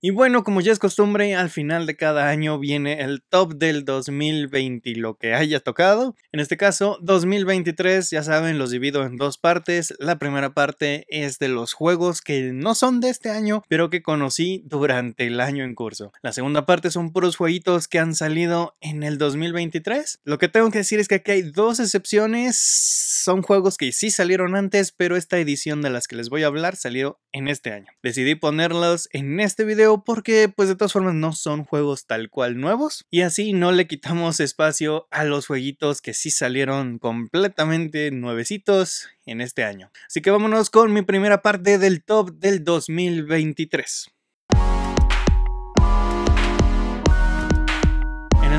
Y bueno, como ya es costumbre, al final de cada año viene el top del 2020, lo que haya tocado. En este caso, 2023, ya saben, los divido en dos partes. La primera parte es de los juegos que no son de este año, pero que conocí durante el año en curso. La segunda parte son puros jueguitos que han salido en el 2023. Lo que tengo que decir es que aquí hay dos excepciones. Son juegos que sí salieron antes, pero esta edición de las que les voy a hablar salió en este año. Decidí ponerlos en este video porque pues de todas formas no son juegos tal cual nuevos y así no le quitamos espacio a los jueguitos que sí salieron completamente nuevecitos en este año. Así que vámonos con mi primera parte del top del 2023.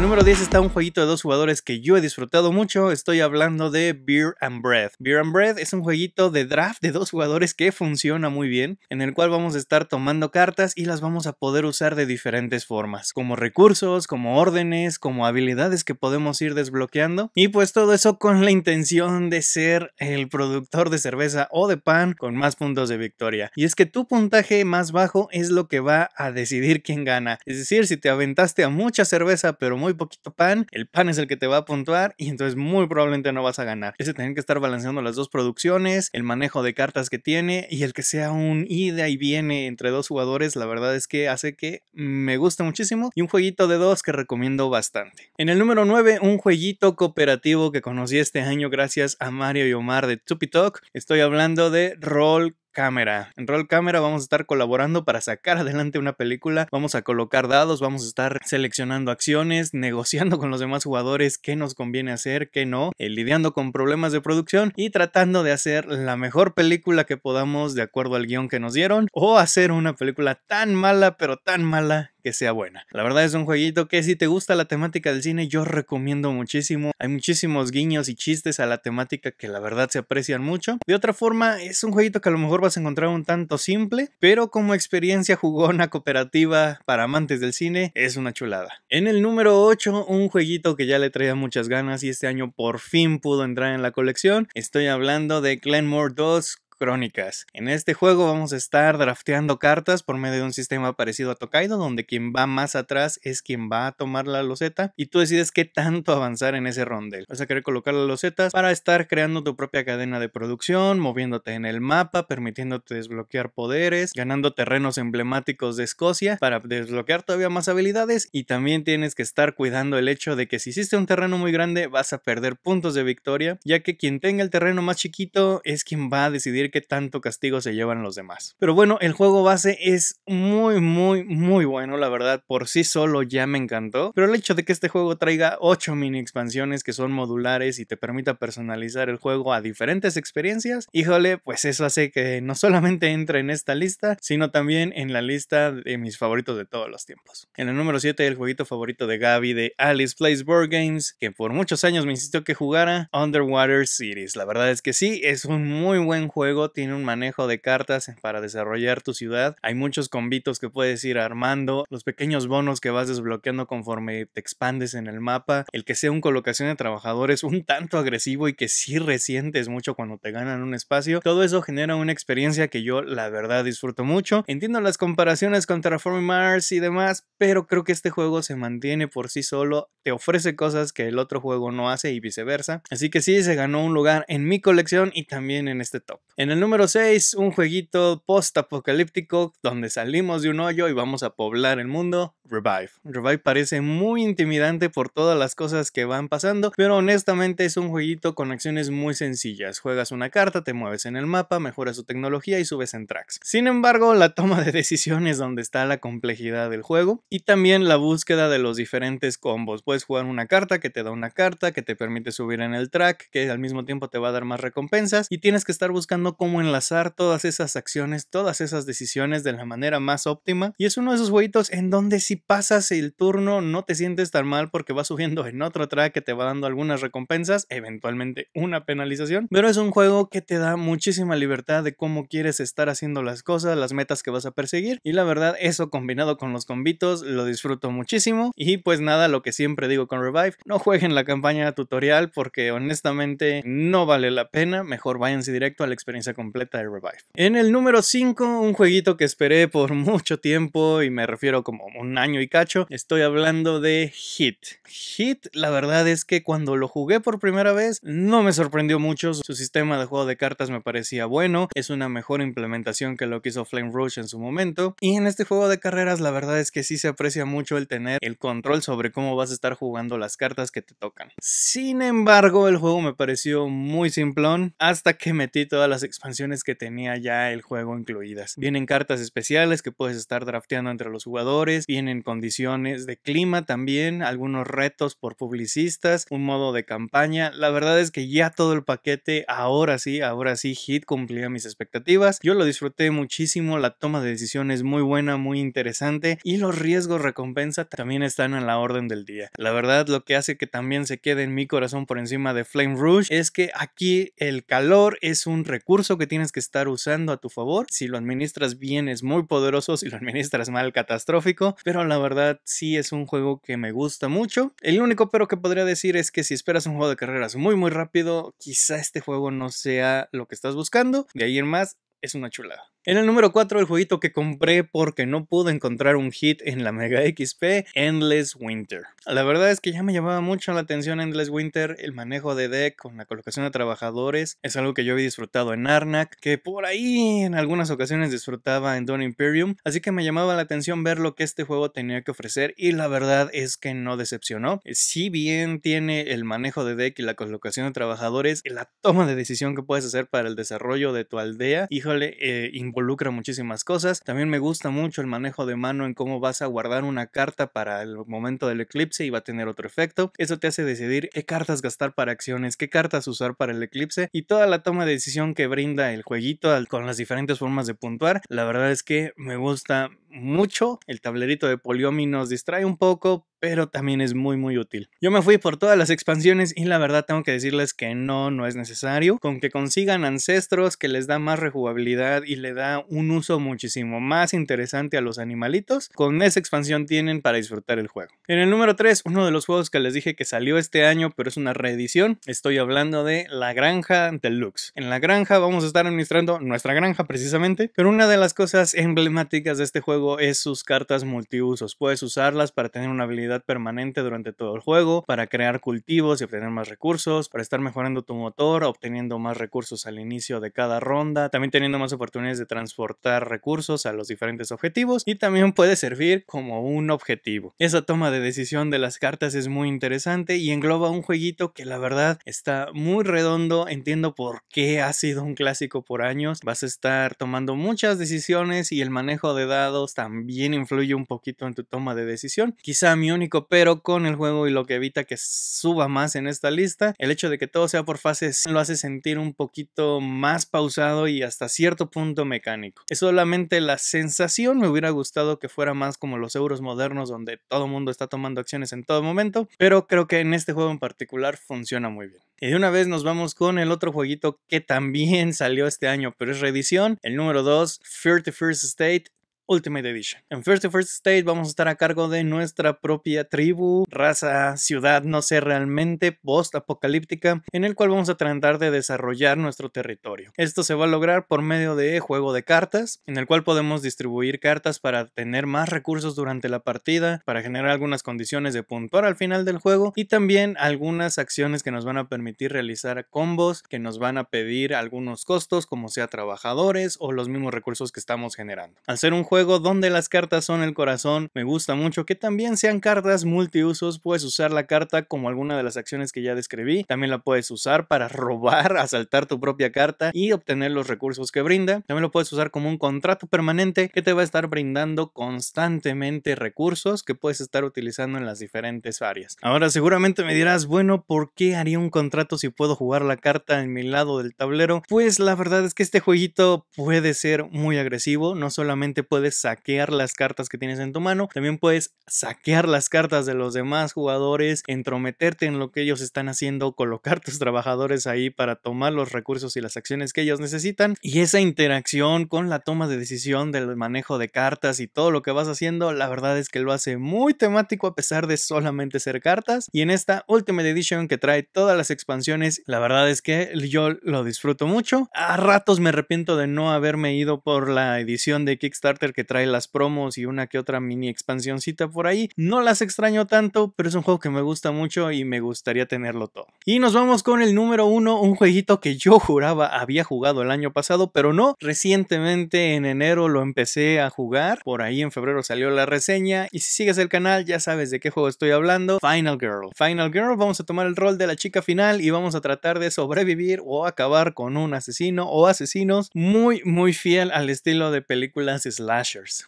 número 10 está un jueguito de dos jugadores que yo he disfrutado mucho. Estoy hablando de Beer and Breath. Beer and Bread es un jueguito de draft de dos jugadores que funciona muy bien, en el cual vamos a estar tomando cartas y las vamos a poder usar de diferentes formas, como recursos, como órdenes, como habilidades que podemos ir desbloqueando. Y pues todo eso con la intención de ser el productor de cerveza o de pan con más puntos de victoria. Y es que tu puntaje más bajo es lo que va a decidir quién gana. Es decir, si te aventaste a mucha cerveza pero muy poquito pan, el pan es el que te va a puntuar y entonces muy probablemente no vas a ganar. ese tener que estar balanceando las dos producciones, el manejo de cartas que tiene y el que sea un ida y viene entre dos jugadores, la verdad es que hace que me guste muchísimo y un jueguito de dos que recomiendo bastante. En el número 9, un jueguito cooperativo que conocí este año gracias a Mario y Omar de Talk, Estoy hablando de Roll en Roll Camera vamos a estar colaborando para sacar adelante una película, vamos a colocar dados, vamos a estar seleccionando acciones, negociando con los demás jugadores qué nos conviene hacer, qué no, eh, lidiando con problemas de producción y tratando de hacer la mejor película que podamos de acuerdo al guión que nos dieron o hacer una película tan mala pero tan mala que sea buena. La verdad es un jueguito que si te gusta la temática del cine yo recomiendo muchísimo. Hay muchísimos guiños y chistes a la temática que la verdad se aprecian mucho. De otra forma, es un jueguito que a lo mejor vas a encontrar un tanto simple, pero como experiencia jugona cooperativa para amantes del cine es una chulada. En el número 8, un jueguito que ya le traía muchas ganas y este año por fin pudo entrar en la colección. Estoy hablando de Glenmore 2 Crónicas. En este juego vamos a estar drafteando cartas por medio de un sistema parecido a Tokaido, donde quien va más atrás es quien va a tomar la loseta y tú decides qué tanto avanzar en ese rondel. Vas a querer colocar las losetas para estar creando tu propia cadena de producción, moviéndote en el mapa, permitiéndote desbloquear poderes, ganando terrenos emblemáticos de Escocia para desbloquear todavía más habilidades y también tienes que estar cuidando el hecho de que si hiciste un terreno muy grande vas a perder puntos de victoria, ya que quien tenga el terreno más chiquito es quien va a decidir qué tanto castigo se llevan los demás. Pero bueno, el juego base es muy, muy, muy bueno, la verdad, por sí solo ya me encantó. Pero el hecho de que este juego traiga 8 mini expansiones que son modulares y te permita personalizar el juego a diferentes experiencias, híjole, pues eso hace que no solamente entre en esta lista, sino también en la lista de mis favoritos de todos los tiempos. En el número 7, el jueguito favorito de Gaby de Alice Plays Board Games, que por muchos años me insistió que jugara Underwater Cities. La verdad es que sí, es un muy buen juego tiene un manejo de cartas para desarrollar tu ciudad. Hay muchos convitos que puedes ir armando, los pequeños bonos que vas desbloqueando conforme te expandes en el mapa, el que sea un colocación de trabajadores un tanto agresivo y que sí resientes mucho cuando te ganan un espacio. Todo eso genera una experiencia que yo la verdad disfruto mucho. Entiendo las comparaciones con Terraform Mars y demás, pero creo que este juego se mantiene por sí solo, te ofrece cosas que el otro juego no hace y viceversa. Así que sí, se ganó un lugar en mi colección y también en este top. En el número 6, un jueguito post-apocalíptico donde salimos de un hoyo y vamos a poblar el mundo, Revive. Revive parece muy intimidante por todas las cosas que van pasando, pero honestamente es un jueguito con acciones muy sencillas. Juegas una carta, te mueves en el mapa, mejoras tu tecnología y subes en tracks. Sin embargo, la toma de decisiones donde está la complejidad del juego y también la búsqueda de los diferentes combos. Puedes jugar una carta que te da una carta que te permite subir en el track, que al mismo tiempo te va a dar más recompensas y tienes que estar buscando cómo enlazar todas esas acciones, todas esas decisiones de la manera más óptima. Y es uno de esos jueguitos en donde si pasas el turno no te sientes tan mal porque vas subiendo en otro track que te va dando algunas recompensas, eventualmente una penalización. Pero es un juego que te da muchísima libertad de cómo quieres estar haciendo las cosas, las metas que vas a perseguir. Y la verdad, eso combinado con los combitos, lo disfruto muchísimo. Y pues nada, lo que siempre digo con Revive, no jueguen la campaña tutorial porque honestamente no vale la pena. Mejor váyanse directo a la experiencia completa de Revive. En el número 5, un jueguito que esperé por mucho tiempo y me refiero como un año y cacho, estoy hablando de Hit. Hit, la verdad es que cuando lo jugué por primera vez no me sorprendió mucho, su sistema de juego de cartas me parecía bueno, es una mejor implementación que lo que hizo Flame Rush en su momento y en este juego de carreras la verdad es que sí se aprecia mucho el tener el control sobre cómo vas a estar jugando las cartas que te tocan. Sin embargo, el juego me pareció muy simplón hasta que metí todas las expansiones que tenía ya el juego incluidas. Vienen cartas especiales que puedes estar drafteando entre los jugadores, vienen condiciones de clima también, algunos retos por publicistas, un modo de campaña. La verdad es que ya todo el paquete, ahora sí, ahora sí, Hit cumplía mis expectativas. Yo lo disfruté muchísimo, la toma de decisiones muy buena, muy interesante y los riesgos recompensa también están en la orden del día. La verdad, lo que hace que también se quede en mi corazón por encima de Flame Rouge es que aquí el calor es un recurso que tienes que estar usando a tu favor. Si lo administras bien es muy poderoso, si lo administras mal catastrófico, pero la verdad sí es un juego que me gusta mucho. El único pero que podría decir es que si esperas un juego de carreras muy muy rápido, quizá este juego no sea lo que estás buscando. De ahí en más, es una chulada. En el número 4, el jueguito que compré porque no pude encontrar un hit en la Mega XP, Endless Winter. La verdad es que ya me llamaba mucho la atención Endless Winter, el manejo de deck con la colocación de trabajadores, es algo que yo había disfrutado en Arnak, que por ahí en algunas ocasiones disfrutaba en Dawn Imperium, así que me llamaba la atención ver lo que este juego tenía que ofrecer y la verdad es que no decepcionó. Si bien tiene el manejo de deck y la colocación de trabajadores, la toma de decisión que puedes hacer para el desarrollo de tu aldea, híjole, eh, involucra muchísimas cosas. También me gusta mucho el manejo de mano en cómo vas a guardar una carta para el momento del eclipse y va a tener otro efecto. Eso te hace decidir qué cartas gastar para acciones, qué cartas usar para el eclipse y toda la toma de decisión que brinda el jueguito con las diferentes formas de puntuar. La verdad es que me gusta mucho, el tablerito de Poliomi nos distrae un poco, pero también es muy muy útil. Yo me fui por todas las expansiones y la verdad tengo que decirles que no, no es necesario. Con que consigan ancestros que les da más rejugabilidad y le da un uso muchísimo más interesante a los animalitos, con esa expansión tienen para disfrutar el juego. En el número 3, uno de los juegos que les dije que salió este año, pero es una reedición, estoy hablando de La Granja Deluxe. En La Granja vamos a estar administrando nuestra granja precisamente, pero una de las cosas emblemáticas de este juego es sus cartas multiusos. Puedes usarlas para tener una habilidad permanente durante todo el juego, para crear cultivos y obtener más recursos, para estar mejorando tu motor, obteniendo más recursos al inicio de cada ronda, también teniendo más oportunidades de transportar recursos a los diferentes objetivos y también puede servir como un objetivo. Esa toma de decisión de las cartas es muy interesante y engloba un jueguito que la verdad está muy redondo, entiendo por qué ha sido un clásico por años, vas a estar tomando muchas decisiones y el manejo de dados también influye un poquito en tu toma de decisión. Quizá mi único pero con el juego y lo que evita que suba más en esta lista, el hecho de que todo sea por fases lo hace sentir un poquito más pausado y hasta cierto punto mecánico. Es solamente la sensación, me hubiera gustado que fuera más como los euros modernos donde todo el mundo está tomando acciones en todo momento, pero creo que en este juego en particular funciona muy bien. Y de una vez nos vamos con el otro jueguito que también salió este año, pero es reedición. El número 2, Fear to First State, Ultimate Edition. En First to First State vamos a estar a cargo de nuestra propia tribu, raza, ciudad, no sé realmente, post-apocalíptica, en el cual vamos a tratar de desarrollar nuestro territorio. Esto se va a lograr por medio de juego de cartas, en el cual podemos distribuir cartas para tener más recursos durante la partida, para generar algunas condiciones de puntuar al final del juego y también algunas acciones que nos van a permitir realizar combos que nos van a pedir algunos costos, como sea trabajadores o los mismos recursos que estamos generando. Al ser un juego donde las cartas son el corazón. Me gusta mucho que también sean cartas multiusos. Puedes usar la carta como alguna de las acciones que ya describí. También la puedes usar para robar, asaltar tu propia carta y obtener los recursos que brinda. También lo puedes usar como un contrato permanente que te va a estar brindando constantemente recursos que puedes estar utilizando en las diferentes áreas. Ahora seguramente me dirás, bueno, ¿por qué haría un contrato si puedo jugar la carta en mi lado del tablero? Pues la verdad es que este jueguito puede ser muy agresivo. No solamente puedes saquear las cartas que tienes en tu mano, también puedes saquear las cartas de los demás jugadores, entrometerte en lo que ellos están haciendo, colocar tus trabajadores ahí para tomar los recursos y las acciones que ellos necesitan y esa interacción con la toma de decisión del manejo de cartas y todo lo que vas haciendo, la verdad es que lo hace muy temático a pesar de solamente ser cartas y en esta Ultimate Edition que trae todas las expansiones, la verdad es que yo lo disfruto mucho. A ratos me arrepiento de no haberme ido por la edición de Kickstarter que trae las promos y una que otra mini expansióncita por ahí. No las extraño tanto, pero es un juego que me gusta mucho y me gustaría tenerlo todo. Y nos vamos con el número uno, un jueguito que yo juraba había jugado el año pasado, pero no. Recientemente en enero lo empecé a jugar, por ahí en febrero salió la reseña y si sigues el canal ya sabes de qué juego estoy hablando. Final Girl. Final Girl, vamos a tomar el rol de la chica final y vamos a tratar de sobrevivir o acabar con un asesino o asesinos muy muy fiel al estilo de películas slime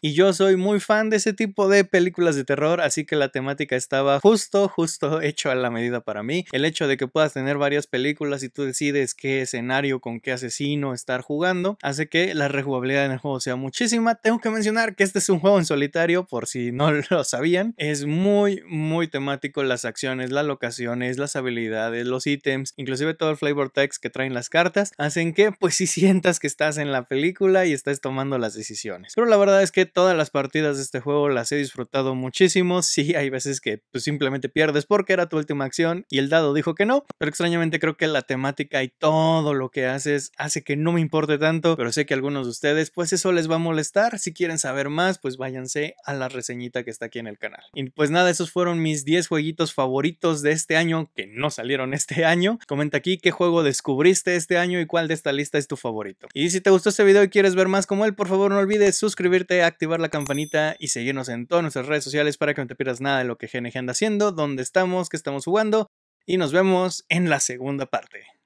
y yo soy muy fan de ese tipo de películas de terror, así que la temática estaba justo, justo hecho a la medida para mí. El hecho de que puedas tener varias películas y tú decides qué escenario, con qué asesino estar jugando, hace que la rejugabilidad en el juego sea muchísima. Tengo que mencionar que este es un juego en solitario, por si no lo sabían. Es muy, muy temático las acciones, las locaciones, las habilidades, los ítems, inclusive todo el flavor text que traen las cartas, hacen que pues si sientas que estás en la película y estás tomando las decisiones. Pero la verdad es que todas las partidas de este juego las he disfrutado muchísimo. Sí, hay veces que tú pues, simplemente pierdes porque era tu última acción y el dado dijo que no. Pero extrañamente creo que la temática y todo lo que haces hace que no me importe tanto. Pero sé que algunos de ustedes pues eso les va a molestar. Si quieren saber más pues váyanse a la reseñita que está aquí en el canal. Y pues nada, esos fueron mis 10 jueguitos favoritos de este año que no salieron este año. Comenta aquí qué juego descubriste este año y cuál de esta lista es tu favorito. Y si te gustó este video y quieres ver más como él, por favor no olvides suscribirte activar la campanita y seguirnos en todas nuestras redes sociales para que no te pierdas nada de lo que GNG anda haciendo, dónde estamos, qué estamos jugando y nos vemos en la segunda parte.